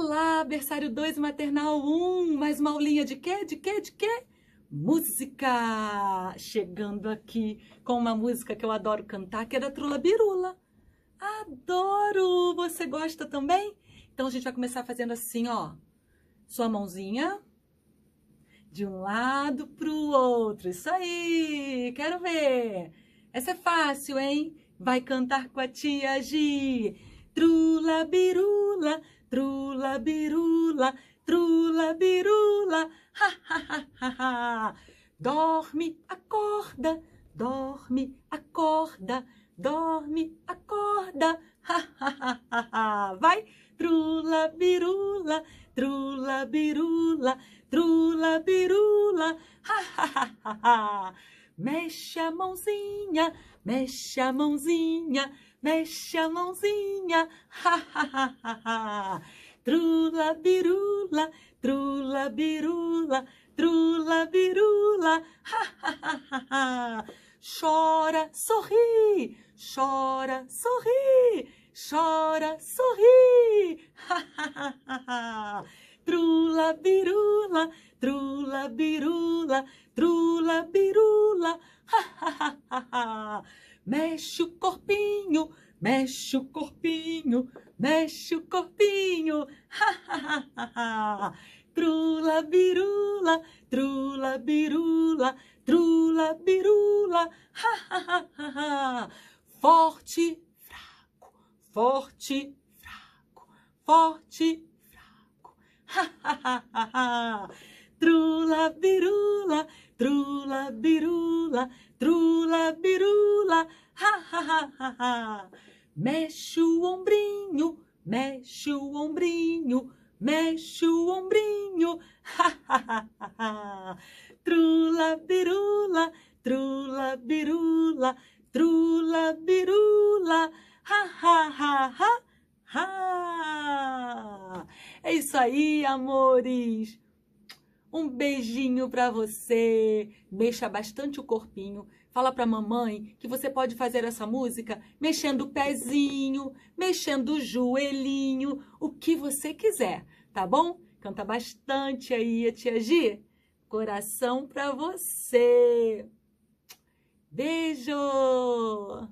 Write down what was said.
Olá, berçário 2, maternal 1, um. mais uma aulinha de quê? De quê? De quê? Música! Chegando aqui com uma música que eu adoro cantar, que é da Trula Birula. Adoro! Você gosta também? Então a gente vai começar fazendo assim, ó. Sua mãozinha de um lado pro outro. Isso aí! Quero ver! Essa é fácil, hein? Vai cantar com a tia Gi. Trula Birula birula, trula birula, ha ha ha ha ha. Dorme, acorda, dorme, acorda, dorme, acorda, ha ha ha ha ha. Vai, trula birula, trula birula, trula birula, ha ha ha ha ha. Mexe a mãozinha, mexe a mãozinha, mexe a mãozinha, ha ha ha ha ha. Trula birula, trula birula, trula birula, ha Chora, sorri, chora, sorri, chora, sorri, ha Trula birula, trula birula, trula birula, ha Mexe o corpinho, mexe o corpinho, mexe o corpinho. Trula birula, trula birula, trula birula, ha Forte, fraco, forte, fraco, forte, fraco, ha Trula birula, trula birula, trula birula, ha Mexe o ombrinho, mexe o ombrinho mexe o ombrinho, Trula birula, trula birula, trula birula, ha, ha, ha, ha. É isso aí, amores! Um beijinho para você. Mexa bastante o corpinho. Fala para mamãe que você pode fazer essa música mexendo o pezinho, mexendo o joelhinho, o que você quiser, tá bom? Canta bastante aí, tia Gi. Coração para você. Beijo!